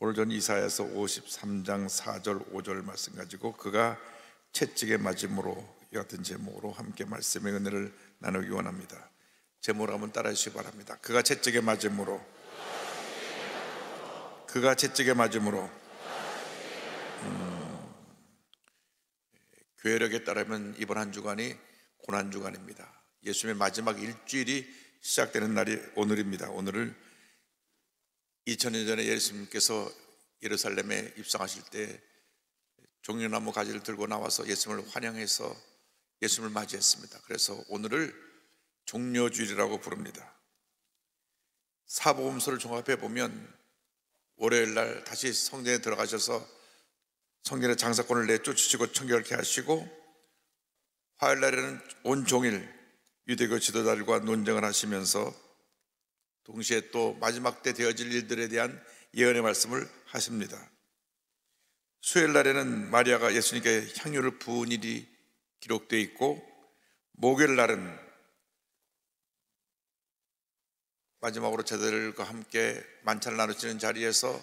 오늘 전 이사에서 53장 4절 5절 말씀 가지고 그가 채찍의 맞음으로 이 같은 제목으로 함께 말씀의 은혜를 나누기 원합니다. 제목을 한번 따라하시기 바랍니다. 그가 채찍에 맞음으로 그가 채찍에 맞음으로 교회력에 음, 따르면 이번 한 주간이 고난 주간입니다. 예수님의 마지막 일주일이 시작되는 날이 오늘입니다. 오늘을 2000년 전에 예수님께서 예루살렘에 입성하실 때 종려나무 가지를 들고 나와서 예수님을 환영해서 예수님을 맞이했습니다. 그래서 오늘을 종려주일이라고 부릅니다. 사복음서를 종합해 보면 월요일 날 다시 성전에 들어가셔서 성전의 장사권을 내쫓으시고 청결케 하시고 화요일 날에는 온 종일 유대교 지도자들과 논쟁을 하시면서 동시에 또 마지막 때 되어질 일들에 대한 예언의 말씀을 하십니다. 수요일 날에는 마리아가 예수님께 향유를 부은 일이 기록되어 있고 목요일 날은 마지막으로 제자들과 함께 만찬을 나누시는 자리에서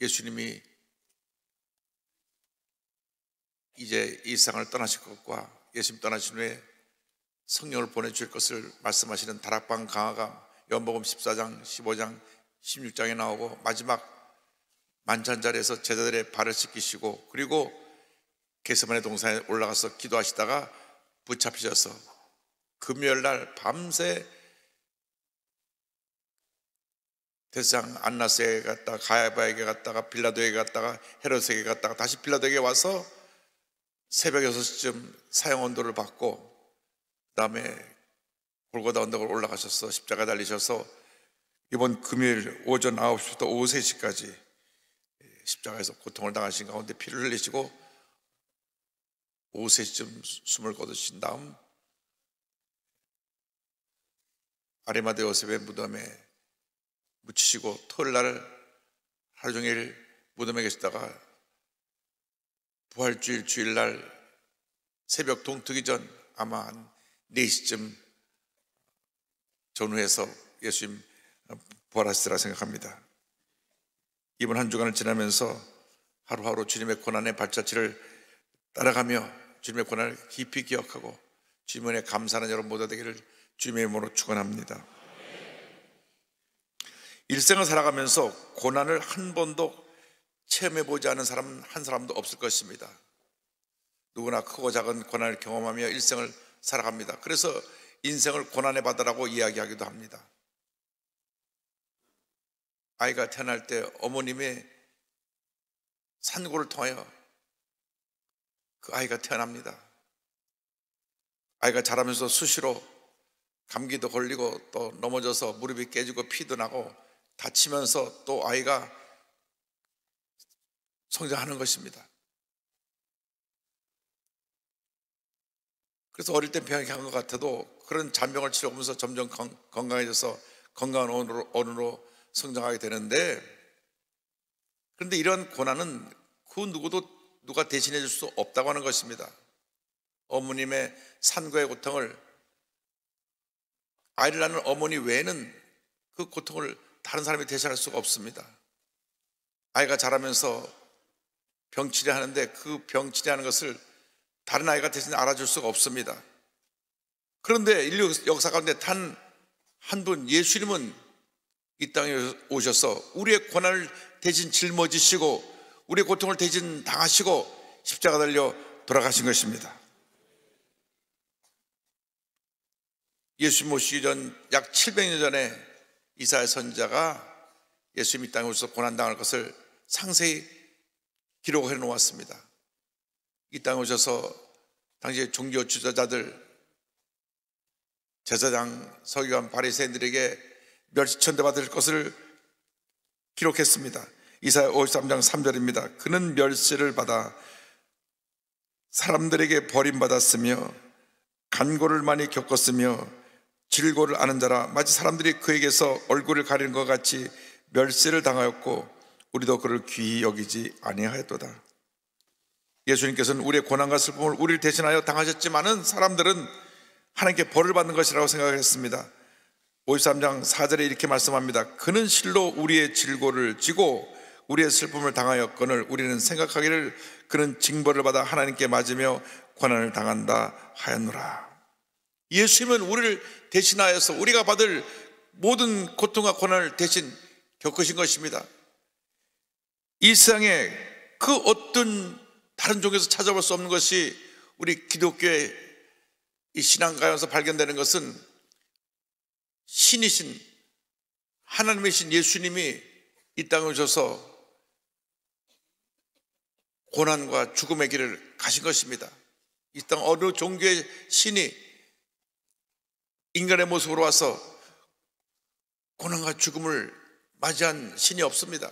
예수님이 이제 이 세상을 떠나실 것과 예수님 떠나신 후에 성령을 보내주실 것을 말씀하시는 다락방 강화가 연복음 14장, 15장, 16장에 나오고 마지막 만찬 자리에서 제자들의 발을 씻기시고 그리고 개스만의 동산에 올라가서 기도하시다가 붙잡히셔서 금요일 날 밤새 대상 안나스에 갔다가 가야바에게 갔다가 빌라도에게 갔다가 헤롯에게 갔다가 다시 빌라도에게 와서 새벽 6시쯤 사형 언도를 받고 다음에 골고다 언덕을 올라가셔서 십자가 달리셔서 이번 금요일 오전 9시부터 오후 3시까지 십자가에서 고통을 당하신 가운데 피를 흘리시고 오후 3시쯤 숨을 거두신 다음 아리마대 요셉의 무덤에 묻히시고 토요일 날 하루 종일 무덤에 계시다가 부활주일 주일날 새벽 동트기 전 아마 한 4시쯤 전후해서 예수님 부활하시으라 생각합니다. 이번 한 주간을 지나면서 하루하루 주님의 고난의 발자취를 따라가며 주님의 고난을 깊이 기억하고 주님의 감사하는 여러분 모두 되기를 주님의 이름으로 축원합니다. 일생을 살아가면서 고난을 한 번도 체험해 보지 않은 사람은 한 사람도 없을 것입니다. 누구나 크고 작은 고난을 경험하며 일생을 살아갑니다. 그래서 인생을 고난의 바다라고 이야기하기도 합니다. 아이가 태어날 때 어머님의 산고를 통하여 그 아이가 태어납니다. 아이가 자라면서 수시로 감기도 걸리고 또 넘어져서 무릎이 깨지고 피도 나고 다치면서 또 아이가 성장하는 것입니다. 그래서 어릴 때병이간것 같아도 그런 잔병을 치료하면서 점점 건강해져서 건강한 어른으로, 어른으로 성장하게 되는데 그런데 이런 고난은 그 누구도 누가 대신해 줄 수 없다고 하는 것입니다. 어머님의 산과의 고통을 아이를 낳는 어머니 외에는 그 고통을 다른 사람이 대신할 수가 없습니다. 아이가 자라면서 병치료 하는데 그 병치료하는 것을 다른 아이가 대신 알아줄 수가 없습니다. 그런데 인류 역사 가운데 단 한 분 예수님은 이 땅에 오셔서 우리의 고난을 대신 짊어지시고 우리의 고통을 대신 당하시고 십자가 달려 돌아가신 것입니다. 예수님 오시기전 약 700년 전에 이사의 선자가 예수님이 땅에 오셔서 고난당할 것을 상세히 기록해 놓았습니다. 이 땅에 오셔서 당시의 종교 주도자들 제사장, 서기관, 바리새인들에게 멸시천대 받을 것을 기록했습니다. 이사야 53장 3절입니다. 그는 멸시를 받아 사람들에게 버림받았으며 간고를 많이 겪었으며 질고를 아는 자라 마치 사람들이 그에게서 얼굴을 가리는 것 같이 멸시를 당하였고 우리도 그를 귀히 여기지 아니하였도다. 예수님께서는 우리의 고난과 슬픔을 우리를 대신하여 당하셨지만은 사람들은 하나님께 벌을 받는 것이라고 생각했습니다. 53장 4절에 이렇게 말씀합니다. 그는 실로 우리의 질고를 지고 우리의 슬픔을 당하였거늘 우리는 생각하기를 그는 징벌을 받아 하나님께 맞으며 고난을 당한다 하였노라. 예수님은 우리를 대신하여서 우리가 받을 모든 고통과 고난을 대신 겪으신 것입니다. 이 세상에 그 어떤 다른 종교에서 찾아볼 수 없는 것이 우리 기독교의 이 신앙가에서 발견되는 것은 신이신 하나님이신 예수님이 이땅에오셔서 고난과 죽음의 길을 가신 것입니다. 이 땅 어느 종교의 신이 인간의 모습으로 와서 고난과 죽음을 맞이한 신이 없습니다.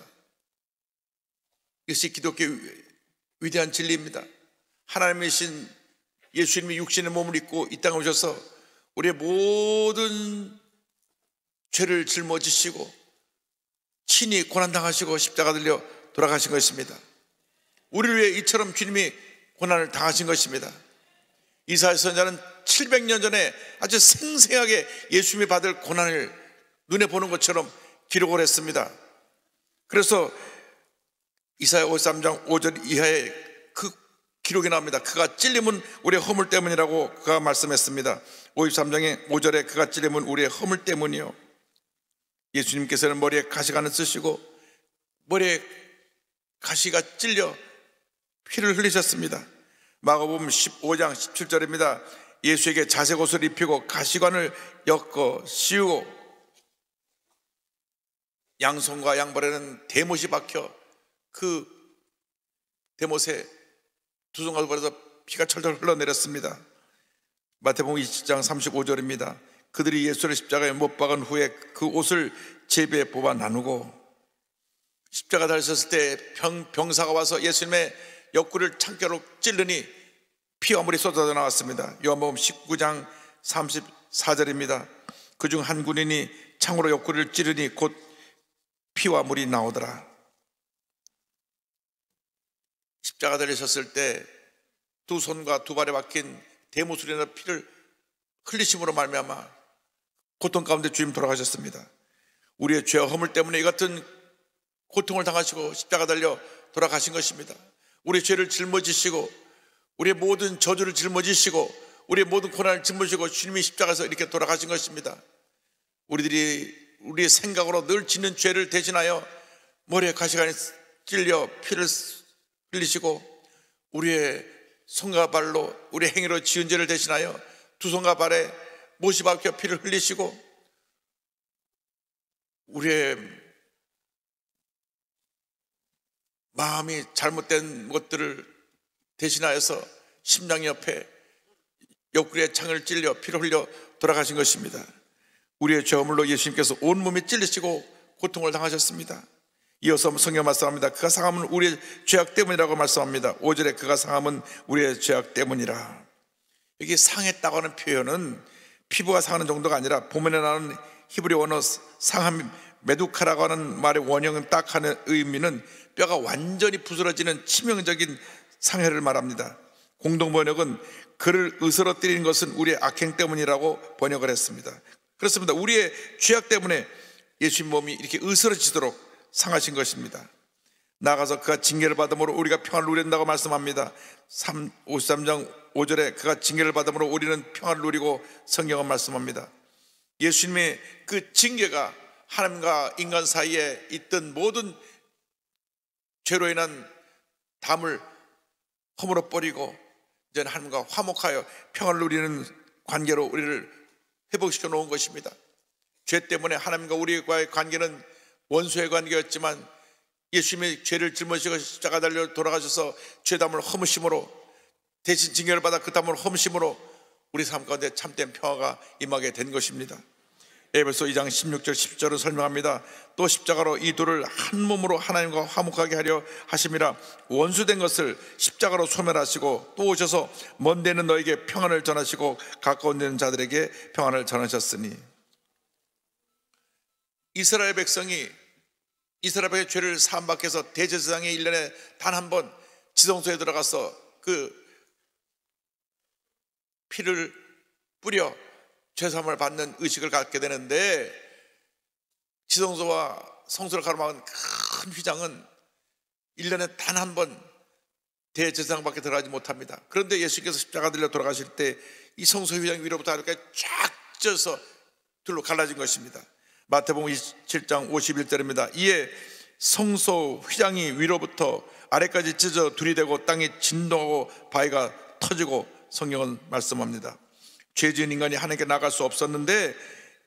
이것이 기독교의 위대한 진리입니다. 하나님이신 예수님이 육신의 몸을 입고 이 땅에 오셔서 우리의 모든 죄를 짊어지시고 친히 고난당하시고 십자가 들려 돌아가신 것입니다. 우리를 위해 이처럼 주님이 고난을 당하신 것입니다. 이사야 선자는 700년 전에 아주 생생하게 예수님이 받을 고난을 눈에 보는 것처럼 기록을 했습니다. 그래서 이사야 53장 5절 이하에 그 기록이 나옵니다. 그가 찔림은 우리의 허물 때문이라고 그가 말씀했습니다. 53장의 5절에 그가 찔림은 우리의 허물 때문이요. 예수님께서는 머리에 가시관을 쓰시고 머리에 가시가 찔려 피를 흘리셨습니다. 마가복음 15장 17절입니다. 예수에게 자색 옷을 입히고 가시관을 엮어 씌우고 양손과 양발에는 대못이 박혀 그대못의 두손가락에서 피가 철철 흘러내렸습니다. 마태복음 27장 35절입니다. 그들이 예수를 십자가에 못 박은 후에 그 옷을 제비에 뽑아 나누고 십자가 달렸을 때 병, 병사가 와서 예수님의 옆구리를 창자로 찌르니 피와 물이 쏟아져 나왔습니다. 요한복음 19장 34절입니다. 그 중 한 군인이 창으로 옆구리를 찌르니 곧 피와 물이 나오더라. 십자가 달리셨을 때 두 손과 두 발에 박힌 대모술이나 피를 흘리심으로 말미암아 고통 가운데 주님 돌아가셨습니다. 우리의 죄와 허물 때문에 이 같은 고통을 당하시고 십자가 달려 돌아가신 것입니다. 우리 죄를 짊어지시고 우리의 모든 저주를 짊어지시고 우리의 모든 고난을 짊어지고 주님이 십자가에서 이렇게 돌아가신 것입니다. 우리들이 우리의 생각으로 늘 짓는 죄를 대신하여 머리에 가시관이 찔려 피를 흘리시고 우리의 손과 발로 우리 행위로 지은 죄를 대신하여 두 손과 발에 모시 박혀 피를 흘리시고 우리의 마음이 잘못된 것들을 대신하여서 심장 옆에 옆구리에 창을 찔려 피를 흘려 돌아가신 것입니다. 우리의 죄물로 예수님께서 온몸이 찔리시고 고통을 당하셨습니다. 이어서 성경 말씀합니다. 그가 상함은 우리의 죄악 때문이라고 말씀합니다. 5절에 그가 상함은 우리의 죄악 때문이라. 여기 상했다고 하는 표현은 피부가 상하는 정도가 아니라 보면에 나는 히브리 원어 상함 메두카라고 하는 말의 원형은 딱 하는 의미는 뼈가 완전히 부스러지는 치명적인 상해를 말합니다. 공동 번역은 그를 으스러뜨리는 것은 우리의 악행 때문이라고 번역을 했습니다. 그렇습니다. 우리의 죄악 때문에 예수님 몸이 이렇게 으스러지도록 상하신 것입니다. 나가서 그가 징계를 받음으로 우리가 평안을 누린다고 말씀합니다. 3, 53장 5절에 그가 징계를 받음으로 우리는 평안을 누리고 성경은 말씀합니다. 예수님의 그 징계가 하나님과 인간 사이에 있던 모든 죄로 인한 담을 허물어 버리고 이제 하나님과 화목하여 평안을 누리는 관계로 우리를 회복시켜 놓은 것입니다. 죄 때문에 하나님과 우리와의 관계는 원수의 관계였지만 예수님의 죄를 짊어지고 십자가 달려 돌아가셔서 죄담을 허무심으로 대신 징계를 받아 그 담을 허무심으로 우리 삶 가운데 참된 평화가 임하게 된 것입니다. 에베소 2장 16절 10절을 설명합니다. 또 십자가로 이 둘을 한 몸으로 하나님과 화목하게 하려 하심이라 원수된 것을 십자가로 소멸하시고 또 오셔서 먼 데는 너에게 평안을 전하시고 가까운 데는 자들에게 평안을 전하셨으니 이스라엘 백성이 이스라엘의 죄를 사함받 해서 대제사장의일년에단 한 번 지성소에 들어가서 그 피를 뿌려 죄사을 받는 의식을 갖게 되는데 지성소와 성소를 가로막은 큰 휘장은 1년에 단 한 번 대제사장 밖에 들어가지 못합니다. 그런데 예수께서 십자가 들려 돌아가실 때 이 성소 휘장 위로부터 아래까지 쫙 쪄서 둘로 갈라진 것입니다. 마태복음 27장 51절입니다. 이에 성소 휘장이 위로부터 아래까지 찢어 둘이 되고 땅이 진동하고 바위가 터지고 성경은 말씀합니다. 죄지은 인간이 하나님께 나갈 수 없었는데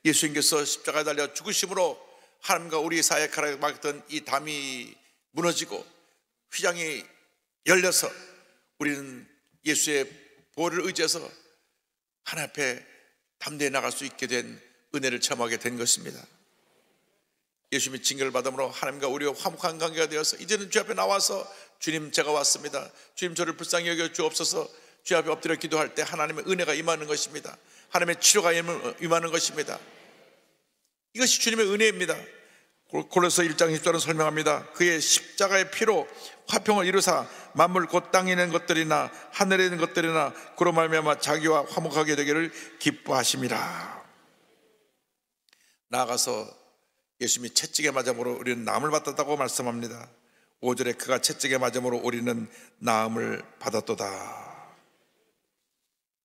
예수님께서 십자가에 달려 죽으심으로 하나님과 우리 사이에 가락막던 이 담이 무너지고 휘장이 열려서 우리는 예수의 보호를 의지해서 하나님 앞에 담대히 나갈 수 있게 된 은혜를 체험하게 된 것입니다. 예수님의 징계를 받음으로 하나님과 우리의 화목한 관계가 되어서 이제는 주 앞에 나와서 주님 제가 왔습니다. 주님 저를 불쌍히 여겨 주옵소서. 주 앞에 엎드려 기도할 때 하나님의 은혜가 임하는 것입니다. 하나님의 치료가 어, 임하는 것입니다. 이것이 주님의 은혜입니다. 골로서 1장 10절은 설명합니다. 그의 십자가의 피로 화평을 이루사 만물 곧 땅에 있는 것들이나 하늘에 있는 것들이나 그로 말미암아 자기와 화목하게 되기를 기뻐하십니다 나아가서 예수님이 채찍에 맞음으로 우리는 나음을 받았다고 말씀합니다. 5절에 그가 채찍에 맞음으로 우리는 나음을 받았도다.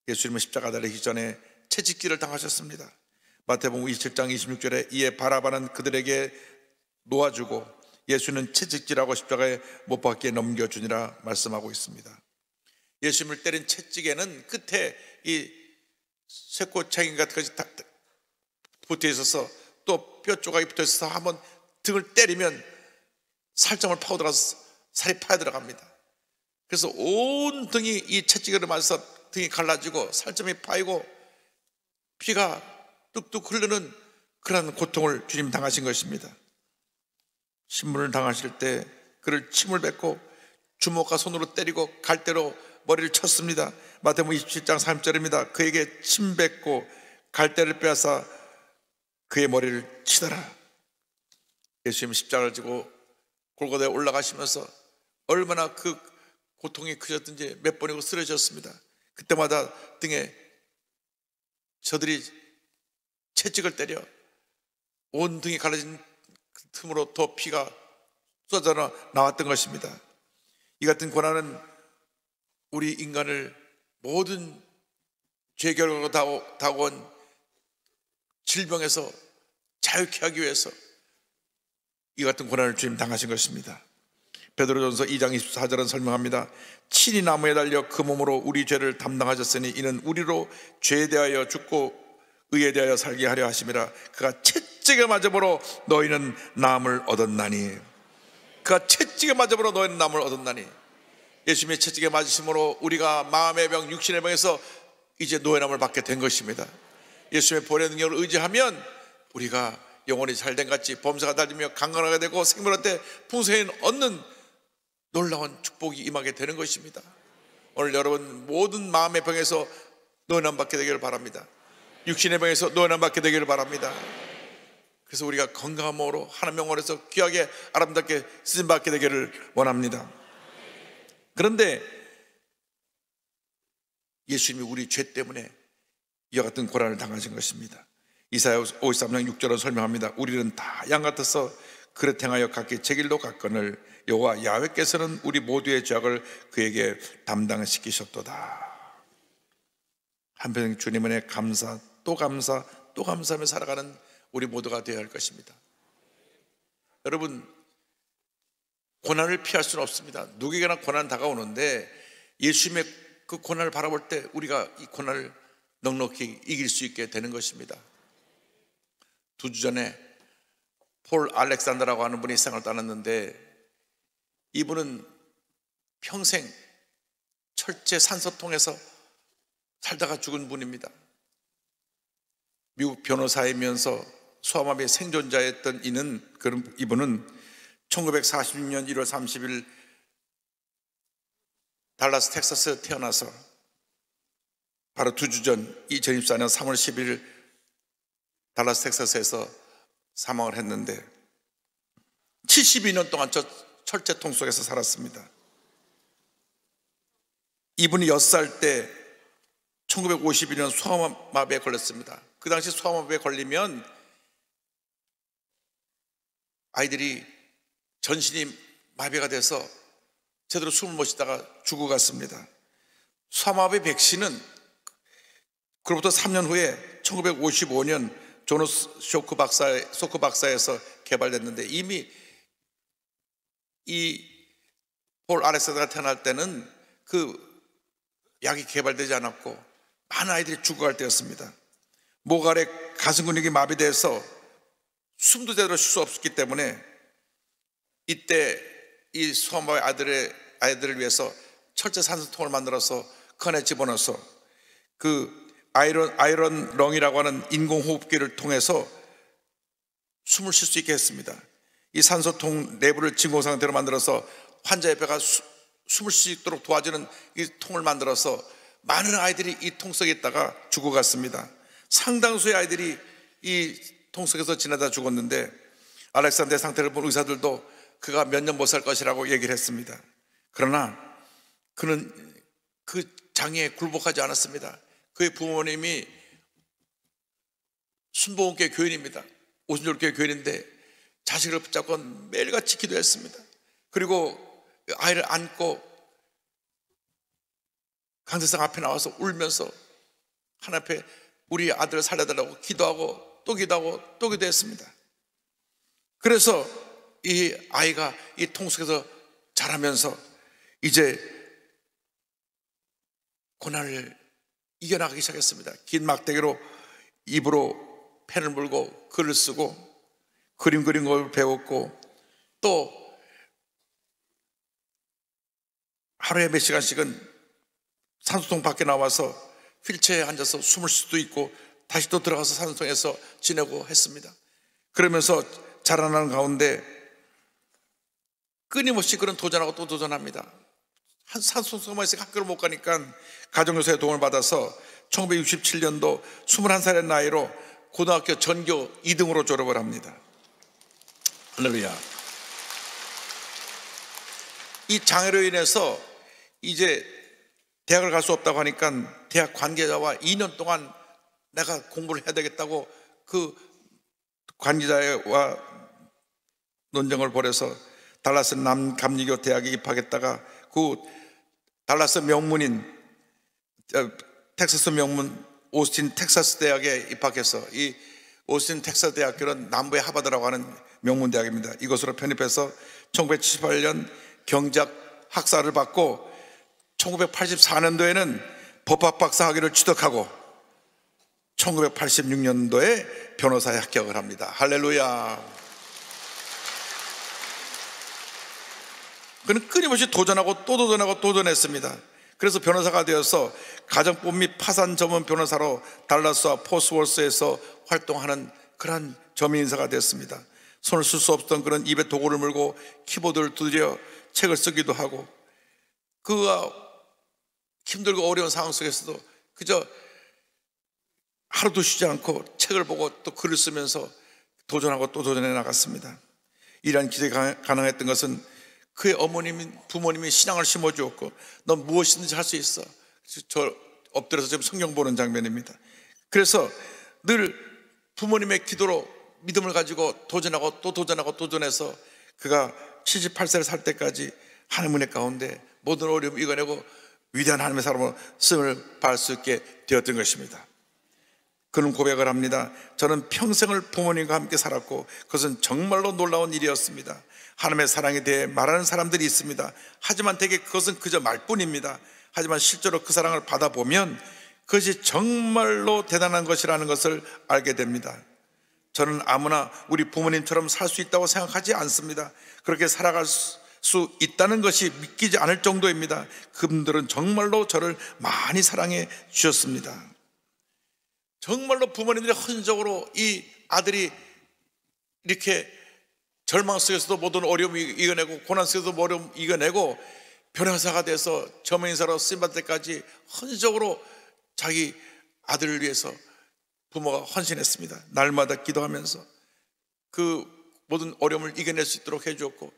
예수님은 십자가 달리기 전에 채찍질을 당하셨습니다. 마태복음 27장 26절에 이에 바라바는 그들에게 놓아주고 예수는 채찍질하고 십자가에 못 박게 넘겨주니라 말씀하고 있습니다. 예수님을 때린 채찍에는 끝에 이 쇠꼬챙이 같은 것이 붙어 있어서 또 뼈조각이 붙어있어서 한번 등을 때리면 살점을 파고들어서 살이 파여들어갑니다. 그래서 온 등이 이 채찍으로 맞아서 등이 갈라지고 살점이 파이고 피가 뚝뚝 흐르는 그런 고통을 주님 당하신 것입니다. 신문을 당하실 때 그를 침을 뱉고 주먹과 손으로 때리고 갈대로 머리를 쳤습니다. 마태복음 27장 3절입니다. 그에게 침 뱉고 갈대를 빼앗아 그의 머리를 치더라. 예수님 십자가를 지고 골고다에 올라가시면서 얼마나 그 고통이 크셨든지 몇 번이고 쓰러졌습니다. 그때마다 등에 저들이 채찍을 때려 온 등이 갈라진 그 틈으로 더 피가 쏟아져 나왔던 것입니다. 이 같은 고난은 우리 인간을 모든 죄결로 다온 질병에서 자유케 하기 위해서 이 같은 고난을 주님 당하신 것입니다. 베드로전서 2장 24절은 설명합니다. 친히 나무에 달려 그 몸으로 우리 죄를 담당하셨으니 이는 우리로 죄에 대하여 죽고 의에 대하여 살게 하려 하심이라 그가 채찍에 맞음으로 너희는 남을 얻었나니 그가 채찍에 맞음으로 너희는 남을 얻었나니 예수님의 채찍에 맞으심으로 우리가 마음의 병, 육신의 병에서 이제 노예남을 받게 된 것입니다. 예수의 보혜 능력을 의지하면 우리가 영원히 잘 된 같이 범사가 달리며 강건하게 되고 생물한 테 풍성히 얻는 놀라운 축복이 임하게 되는 것입니다. 오늘 여러분 모든 마음의 병에서 노연함 받게 되기를 바랍니다. 육신의 병에서 노연함 받게 되기를 바랍니다. 그래서 우리가 건강한 몸으로 하나님 영원에서 귀하게 아름답게 쓰임 받게 되기를 원합니다. 그런데 예수님이 우리 죄 때문에 이와 같은 고난을 당하신 것입니다. 이사야 53장 6절은 설명합니다. 우리는 다 양 같아서 그릇 행하여 각기 제 길로 갔거늘 여호와 야훼께서는 우리 모두의 죄악을 그에게 담당시키셨도다. 한편 주님은 감사 또 감사 또 감사하며 살아가는 우리 모두가 되어야 할 것입니다. 여러분 고난을 피할 수는 없습니다. 누구에게나 고난 다가오는데 예수님의 그 고난을 바라볼 때 우리가 이 고난을 넉넉히 이길 수 있게 되는 것입니다. 두 주 전에 폴 알렉산더라고 하는 분이 상을 따놨는데 이분은 평생 철제 산소통에서 살다가 죽은 분입니다. 미국 변호사이면서 소아마비 생존자였던 이는 그런 이분은 1946년 1월 30일 달라스 텍사스에 태어나서 바로 두 주 전 이 전입사는 3월 11일 달라스 텍사스에서 사망을 했는데 72년 동안 저 철제통 속에서 살았습니다. 이분이 6살 때 1952년 소아마비에 걸렸습니다. 그 당시 소아마비에 걸리면 아이들이 전신이 마비가 돼서 제대로 숨을 못 쉬다가 죽어갔습니다. 소아마비 백신은 그로부터 3년 후에 1955년 조너스 쇼크 박사 소크 박사에서 개발됐는데 이미 이 폴아레스가 태어날 때는 그 약이 개발되지 않았고 많은 아이들이 죽어갈 때였습니다. 모발의 가슴 근육이 마비돼서 숨도 제대로 쉴 수 없었기 때문에 이때 이 소아마의 아들의 아이들을 위해서 철제 산소통을 만들어서 큰에 집어넣어서 그 아이런아이런 렁이라고 하는 인공호흡기를 통해서 숨을 쉴 수 있게 했습니다. 이 산소통 내부를 진공 상태로 만들어서 환자의 배가 수, 숨을 쉴 수 있도록 도와주는 이 통을 만들어서 많은 아이들이 이 통 속에 있다가 죽어갔습니다. 상당수의 아이들이 이 통 속에서 지나다 죽었는데 알렉산더의 상태를 본 의사들도 그가 몇 년 못 살 것이라고 얘기를 했습니다. 그러나 그는 그 장애에 굴복하지 않았습니다. 그의 부모님이 순복음교회 교인입니다. 오순절교회 교인인데 자식을 붙잡고 매일같이 기도했습니다. 그리고 아이를 안고 강세상 앞에 나와서 울면서 하나 앞에 우리 아들을 살려달라고 기도하고 또 기도하고 또 기도했습니다. 그래서 이 아이가 이 통속에서 자라면서 이제 고난을 이겨나가기 시작했습니다. 긴 막대기로 입으로 펜을 물고 글을 쓰고 그림 그린 걸 배웠고 또 하루에 몇 시간씩은 산소통 밖에 나와서 휠체어에 앉아서 숨을 수도 있고 다시 또 들어가서 산소통에서 지내고 했습니다. 그러면서 자라나는 가운데 끊임없이 그런 도전하고 또 도전합니다. 한 산소성마에서 학교를 못 가니까 가정교사의 도움을 받아서 1967년도 21살의 나이로 고등학교 전교 2등으로 졸업을 합니다. 할렐루야. 이 장애로 인해서 이제 대학을 갈 수 없다고 하니까 대학 관계자와 2년 동안 내가 공부를 해야 되겠다고 그 관계자와 논쟁을 벌여서 달라스 남감리교 대학에 입학했다가 그 달라스 명문인 텍사스 명문 오스틴 텍사스 대학에 입학해서 이 오스틴 텍사스 대학교는 남부의 하버드라고 하는 명문 대학입니다. 이것으로 편입해서 1978년 경작 학사를 받고 1984년도에는 법학 박사 학위를 취득하고 1986년도에 변호사에 합격을 합니다. 할렐루야. 그는 끊임없이 도전하고 또 도전하고 도전했습니다. 그래서 변호사가 되어서 가정법 및 파산 전문 변호사로 달라스와 포스월스에서 활동하는 그러한 점의 인사가 됐습니다. 손을 쓸 수 없던 그런 입에 도구를 물고 키보드를 두드려 책을 쓰기도 하고 그가 힘들고 어려운 상황 속에서도 그저 하루도 쉬지 않고 책을 보고 또 글을 쓰면서 도전하고 또 도전해 나갔습니다. 이러한 기대 가 가능했던 것은 그의 어머님이 부모님이 신앙을 심어주었고 넌 무엇이든지 할 수 있어. 저 엎드려서 지금 성경 보는 장면입니다. 그래서 늘 부모님의 기도로 믿음을 가지고 도전하고 또 도전하고 도전해서 그가 78세를 살 때까지 하나님의 가운데 모든 어려움 을 이겨내고 위대한 하나님의 사람으로 쓰임을 받을 수 있게 되었던 것입니다. 그는 고백을 합니다. 저는 평생을 부모님과 함께 살았고 그것은 정말로 놀라운 일이었습니다. 하나님의 사랑에 대해 말하는 사람들이 있습니다. 하지만 대개 그것은 그저 말뿐입니다. 하지만 실제로 그 사랑을 받아보면 그것이 정말로 대단한 것이라는 것을 알게 됩니다. 저는 아무나 우리 부모님처럼 살 수 있다고 생각하지 않습니다. 그렇게 살아갈 수 있다는 것이 믿기지 않을 정도입니다. 그분들은 정말로 저를 많이 사랑해 주셨습니다. 정말로 부모님들이 흔적으로 이 아들이 이렇게 절망 속에서도 모든 어려움을 이겨내고 고난 속에서도 어려움 이겨내고 변호사가 돼서 점명인사로 쓰임받을 때까지 흔적으로 자기 아들을 위해서 부모가 헌신했습니다. 날마다 기도하면서 그 모든 어려움을 이겨낼 수 있도록 해주었고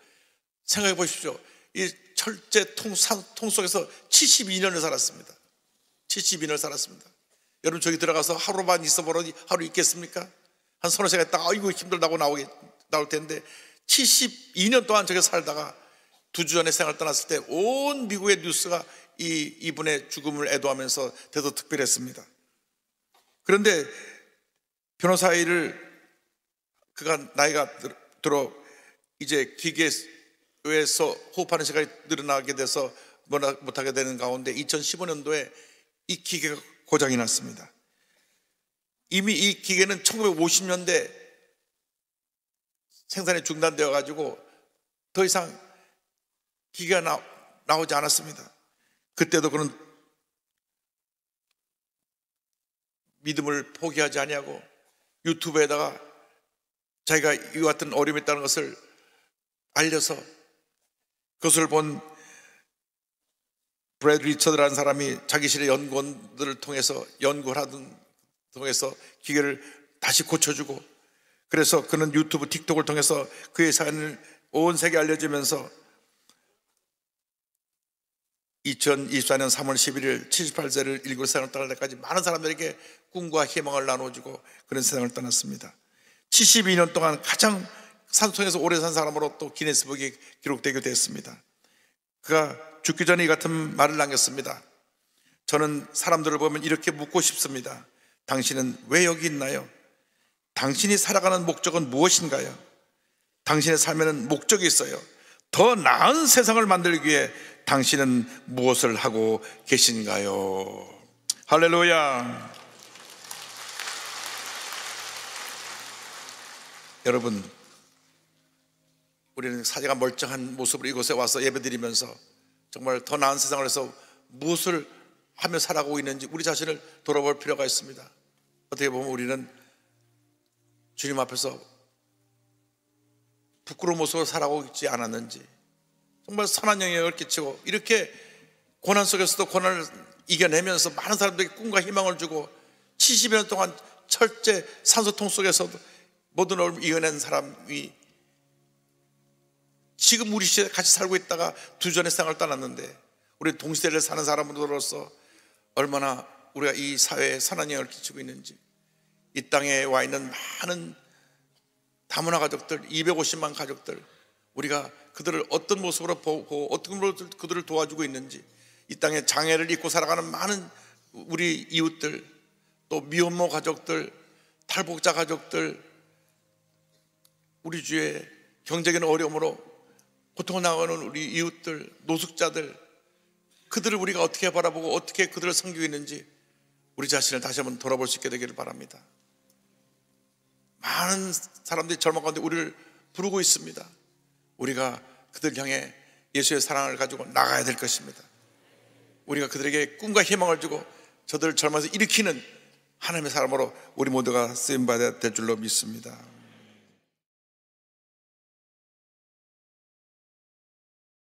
생각해 보십시오. 이 철제 통, 산, 통 속에서 72년을 살았습니다. 72년을 살았습니다. 여러분 저기 들어가서 하루만 있어보니 하루 있겠습니까? 한 서너 시간 있 아이고 힘들다고 나오게, 나올 텐데 72년 동안 저기 살다가 두 주 전에 생활 떠났을 때 온 미국의 뉴스가 이, 이분의 죽음을 애도하면서 대도특별했습니다. 그런데 변호사 일을 그가 나이가 들어 이제 기계에서 호흡하는 시간이 늘어나게 돼서 못하게 되는 가운데 2015년도에 이 기계가 고장이 났습니다. 이미 이 기계는 1950년대 생산이 중단되어 가지고 더 이상 기계가 나, 나오지 않았습니다. 그때도 그는 믿음을 포기하지 아니하고 유튜브에다가 자기가 이와 같은 어려움이 있다는 것을 알려서 그것을 본 브래드 리처드라는 사람이 자기실의 연구원들을 통해서 연구를 하던 통해서 기계를 다시 고쳐주고 그래서 그는 유튜브 틱톡을 통해서 그의 사연을 온 세계에 알려지면서 2024년 3월 11일 78세를 일곱 세상을 떠날 때까지 많은 사람들에게 꿈과 희망을 나눠주고 그런 세상을 떠났습니다. 72년 동안 가장 산속에서 오래 산 사람으로 또 기네스북에 기록되기도 했습니다. 그가 죽기 전에 이 같은 말을 남겼습니다. 저는 사람들을 보면 이렇게 묻고 싶습니다. 당신은 왜 여기 있나요? 당신이 살아가는 목적은 무엇인가요? 당신의 삶에는 목적이 있어요. 더 나은 세상을 만들기 위해 당신은 무엇을 하고 계신가요? 할렐루야. 여러분, 우리는 사제가 멀쩡한 모습으로 이곳에 와서 예배드리면서 정말 더 나은 세상을 해서 무엇을 하며 살아가고 있는지 우리 자신을 돌아볼 필요가 있습니다. 어떻게 보면 우리는 주님 앞에서 부끄러운 모습으로 살아가고 있지 않았는지 정말 선한 영향을 끼치고 이렇게 고난 속에서도 고난을 이겨내면서 많은 사람들에게 꿈과 희망을 주고 70여 년 동안 철제 산소통 속에서도 모든 얼음움 이겨낸 사람이 지금 우리 시대에 같이 살고 있다가 두 전의 세상을 떠났는데 우리 동시대를 사는 사람으로서 얼마나 우리가 이 사회에 선한 영을 끼치고 있는지 이 땅에 와 있는 많은 다문화 가족들 250만 가족들 우리가 그들을 어떤 모습으로 보고 어떤 모습으로 그들을 도와주고 있는지 이 땅에 장애를 입고 살아가는 많은 우리 이웃들 또 미혼모 가족들 탈북자 가족들 우리 주의 경제적인 어려움으로 보통나가는 우리 이웃들, 노숙자들, 그들을 우리가 어떻게 바라보고 어떻게 그들을 섬기고 있는지 우리 자신을 다시 한번 돌아볼 수 있게 되기를 바랍니다. 많은 사람들이 절망 가운데 우리를 부르고 있습니다. 우리가 그들 향해 예수의 사랑을 가지고 나가야 될 것입니다. 우리가 그들에게 꿈과 희망을 주고 저들을 젊어서 일으키는 하나님의 사람으로 우리 모두가 쓰임 받아야 될 줄로 믿습니다.